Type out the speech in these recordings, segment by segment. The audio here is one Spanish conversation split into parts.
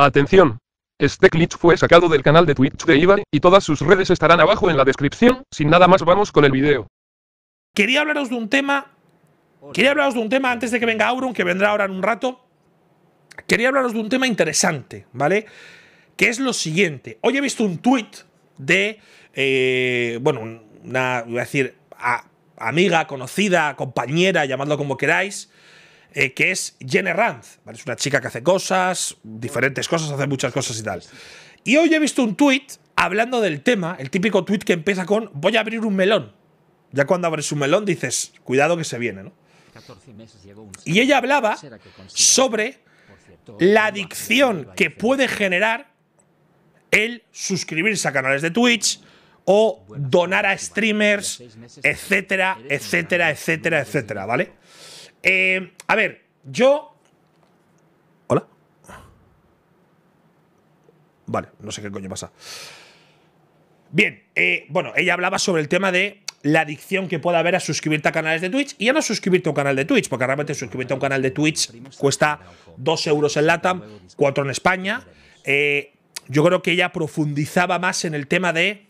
Atención. Este glitch fue sacado del canal de Twitch de Ivar y todas sus redes estarán abajo en la descripción. Sin nada más, vamos con el video. Quería hablaros de un tema. Quería hablaros de un tema antes de que venga Auron, que vendrá ahora en un rato. Quería hablaros de un tema interesante, ¿vale? Que es lo siguiente. Hoy he visto un tweet de. Eh, bueno, una. Voy a decir. amiga, conocida, compañera, llamadlo como queráis. Eh, que es Jenny Ranz. ¿vale? Es una chica que hace cosas, diferentes cosas, hace muchas cosas y tal. Y hoy he visto un tweet hablando del tema, el típico tweet que empieza con voy a abrir un melón. Ya cuando abres un melón dices, cuidado que se viene, ¿no? Y ella hablaba sobre la adicción que puede generar el suscribirse a canales de Twitch o donar a streamers, etcétera, etcétera, etcétera, etcétera, ¿vale? Eh, a ver, yo. Hola. Vale, no sé qué coño pasa. Bien, eh, bueno, ella hablaba sobre el tema de la adicción que pueda haber a suscribirte a canales de Twitch y ya no suscribirte a un canal de Twitch, porque realmente suscribirte a un canal de Twitch cuesta 2 euros en LATAM, 4 en España. Eh, yo creo que ella profundizaba más en el tema de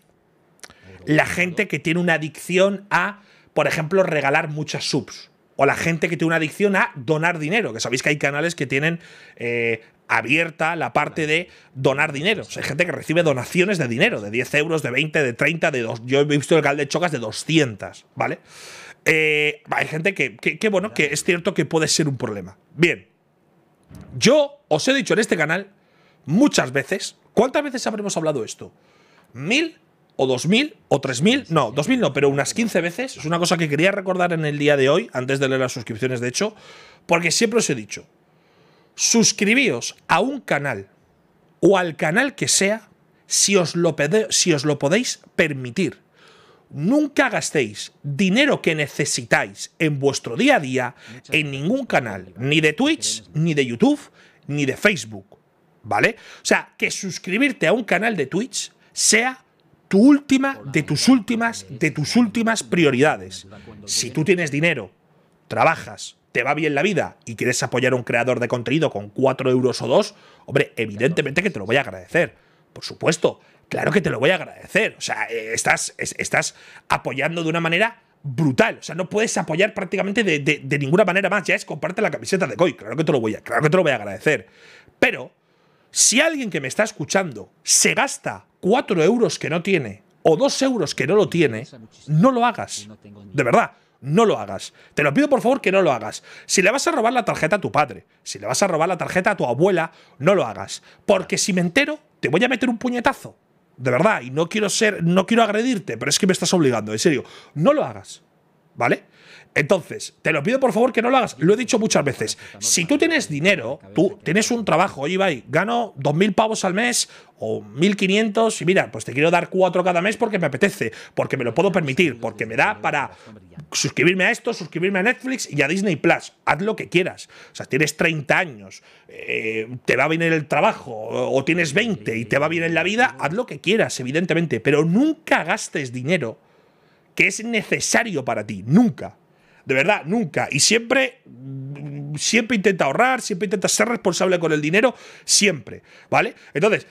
la gente que tiene una adicción a, por ejemplo, regalar muchas subs o la gente que tiene una adicción a donar dinero, que sabéis que hay canales que tienen eh, abierta la parte de donar dinero. O hay gente que recibe donaciones de dinero, de 10 euros, de 20, de 30, de dos. Yo he visto el canal de Chocas de 200, ¿vale? Eh, hay gente que, que, que, bueno, que es cierto que puede ser un problema. Bien, yo os he dicho en este canal muchas veces, ¿cuántas veces habremos hablado esto? Mil o 2.000 o 3.000, no, 2.000 no, pero unas 15 veces. Es una cosa que quería recordar en el día de hoy, antes de leer las suscripciones, de hecho, porque siempre os he dicho, suscribíos a un canal o al canal que sea si os lo, si os lo podéis permitir. Nunca gastéis dinero que necesitáis en vuestro día a día en ningún canal, ni de Twitch, ni de YouTube, ni de Facebook. ¿Vale? O sea, que suscribirte a un canal de Twitch sea tu última de tus últimas de tus últimas prioridades. Si tú tienes dinero, trabajas, te va bien la vida y quieres apoyar a un creador de contenido con 4 euros o 2, hombre, evidentemente que te lo voy a agradecer. Por supuesto, claro que te lo voy a agradecer. O sea, eh, estás, estás apoyando de una manera brutal. O sea, no puedes apoyar prácticamente de, ninguna manera más. Ya es comparte la camiseta de coi Claro que te lo voy a, claro que te lo voy a agradecer. Pero si alguien que me está escuchando se gasta 4 euros que no tiene o 2 euros que no lo tiene, no lo hagas. De verdad, no lo hagas. Te lo pido por favor que no lo hagas. Si le vas a robar la tarjeta a tu padre, si le vas a robar la tarjeta a tu abuela, no lo hagas. Porque si me entero, te voy a meter un puñetazo. De verdad, y no quiero ser, no quiero agredirte, pero es que me estás obligando, en serio. No lo hagas. ¿Vale? Entonces, te lo pido por favor que no lo hagas. Lo he dicho muchas veces. Si tú tienes dinero, tú tienes un trabajo, oye, Ibai, gano 2.000 pavos al mes o 1.500 y mira, pues te quiero dar 4 cada mes porque me apetece, porque me lo puedo permitir, porque me da para suscribirme a esto, suscribirme a Netflix y a Disney Plus. Haz lo que quieras. O sea, tienes 30 años, eh, te va a venir el trabajo o tienes 20 y te va bien en la vida, haz lo que quieras, evidentemente, pero nunca gastes dinero que es necesario para ti, nunca de verdad, nunca. Y siempre, siempre intenta ahorrar, siempre intenta ser responsable con el dinero, siempre, ¿vale? Entonces,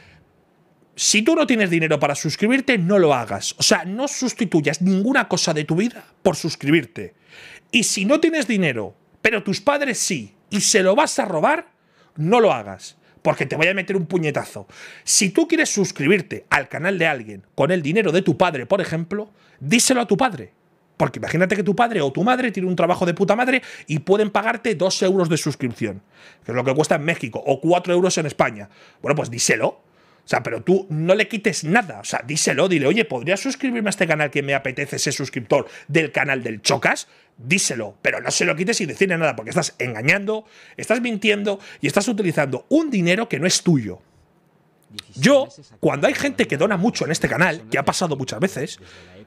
si tú no tienes dinero para suscribirte, no lo hagas. O sea, no sustituyas ninguna cosa de tu vida por suscribirte. Y si no tienes dinero, pero tus padres sí, y se lo vas a robar, no lo hagas porque te voy a meter un puñetazo. Si tú quieres suscribirte al canal de alguien con el dinero de tu padre, por ejemplo, díselo a tu padre. Porque imagínate que tu padre o tu madre tiene un trabajo de puta madre y pueden pagarte 2 euros de suscripción, que es lo que cuesta en México, o 4 euros en España. Bueno, pues díselo. O sea, pero tú no le quites nada. O sea, díselo, dile, oye, ¿podrías suscribirme a este canal que me apetece ser suscriptor del canal del Chocas? Díselo, pero no se lo quites y decirle nada, porque estás engañando, estás mintiendo y estás utilizando un dinero que no es tuyo. Yo, cuando hay gente que dona mucho en este canal, que ha pasado muchas veces,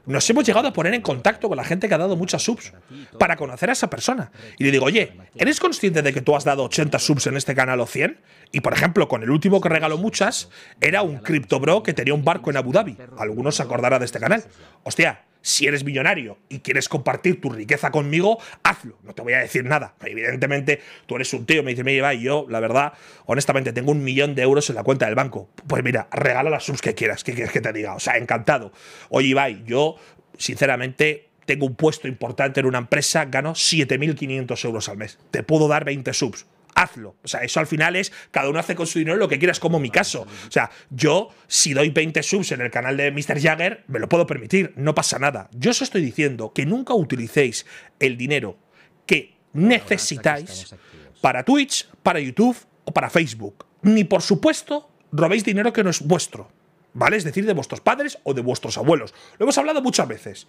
nos hemos llegado a poner en contacto con la gente que ha dado muchas subs para conocer a esa persona. Y le digo, oye, ¿eres consciente de que tú has dado 80 subs en este canal o 100? Y por ejemplo, con el último que regaló muchas, era un criptobro que tenía un barco en Abu Dhabi. Algunos se acordará de este canal. Hostia, si eres millonario y quieres compartir tu riqueza conmigo, hazlo. No te voy a decir nada. Evidentemente, tú eres un tío, me dice, me yo, la verdad, honestamente, tengo un millón de euros en la cuenta del banco. Pues mira, regala las subs que quieras, que quieres que te diga. O sea, encantado. Oye, Ibai, yo, sinceramente, tengo un puesto importante en una empresa, gano 7.500 euros al mes. Te puedo dar 20 subs hazlo. O sea, eso al final es, cada uno hace con su dinero lo que quieras, como mi caso. O sea, yo, si doy 20 subs en el canal de Mr. Jagger, me lo puedo permitir, no pasa nada. Yo os estoy diciendo que nunca utilicéis el dinero que necesitáis para Twitch, para YouTube o para Facebook. Ni por supuesto robéis dinero que no es vuestro, ¿vale? Es decir, de vuestros padres o de vuestros abuelos. Lo hemos hablado muchas veces.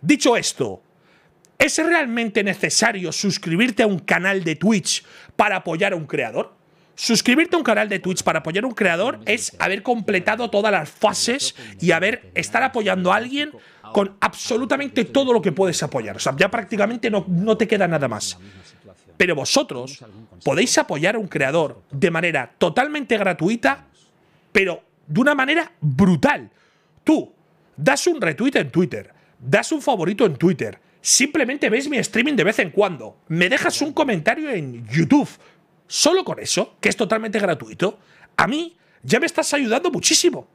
Dicho esto, ¿Es realmente necesario suscribirte a un canal de Twitch para apoyar a un creador? Suscribirte a un canal de Twitch para apoyar a un creador es haber completado todas las fases y haber estar apoyando a alguien con absolutamente todo lo que puedes apoyar. O sea, ya prácticamente no, no te queda nada más. Pero vosotros podéis apoyar a un creador de manera totalmente gratuita, pero de una manera brutal. Tú das un retweet en Twitter, das un favorito en Twitter, Simplemente veis mi streaming de vez en cuando. Me dejas un comentario en YouTube. Solo con eso, que es totalmente gratuito, a mí ya me estás ayudando muchísimo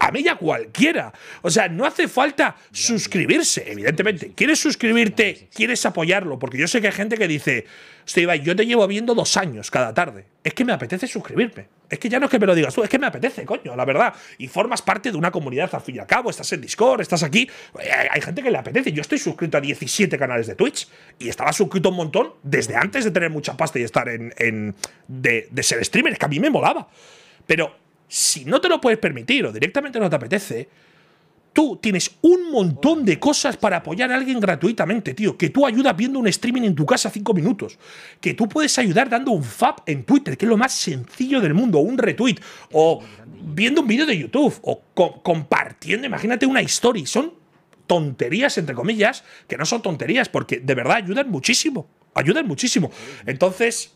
a mí ya cualquiera. O sea, no hace falta suscribirse, evidentemente. ¿Quieres suscribirte? ¿Quieres apoyarlo? Porque yo sé que hay gente que dice, yo te llevo viendo dos años cada tarde. Es que me apetece suscribirme. Es que ya no es que me lo digas tú, es que me apetece, coño, la verdad. Y formas parte de una comunidad al fin y al cabo, estás en Discord, estás aquí. Eh, hay gente que le apetece. Yo estoy suscrito a 17 canales de Twitch y estaba suscrito un montón desde antes de tener mucha pasta y estar en. de, de ser streamer, es que a mí me molaba. Pero si no te lo puedes permitir o directamente no te apetece, tú tienes un montón de cosas para apoyar a alguien gratuitamente, tío. Que tú ayudas viendo un streaming en tu casa cinco minutos. Que tú puedes ayudar dando un fab en Twitter, que es lo más sencillo del mundo, un retweet. O viendo un vídeo de YouTube. O compartiendo, imagínate, una historia. Son tonterías, entre comillas, que no son tonterías, porque de verdad ayudan muchísimo. Ayudan muchísimo. Entonces,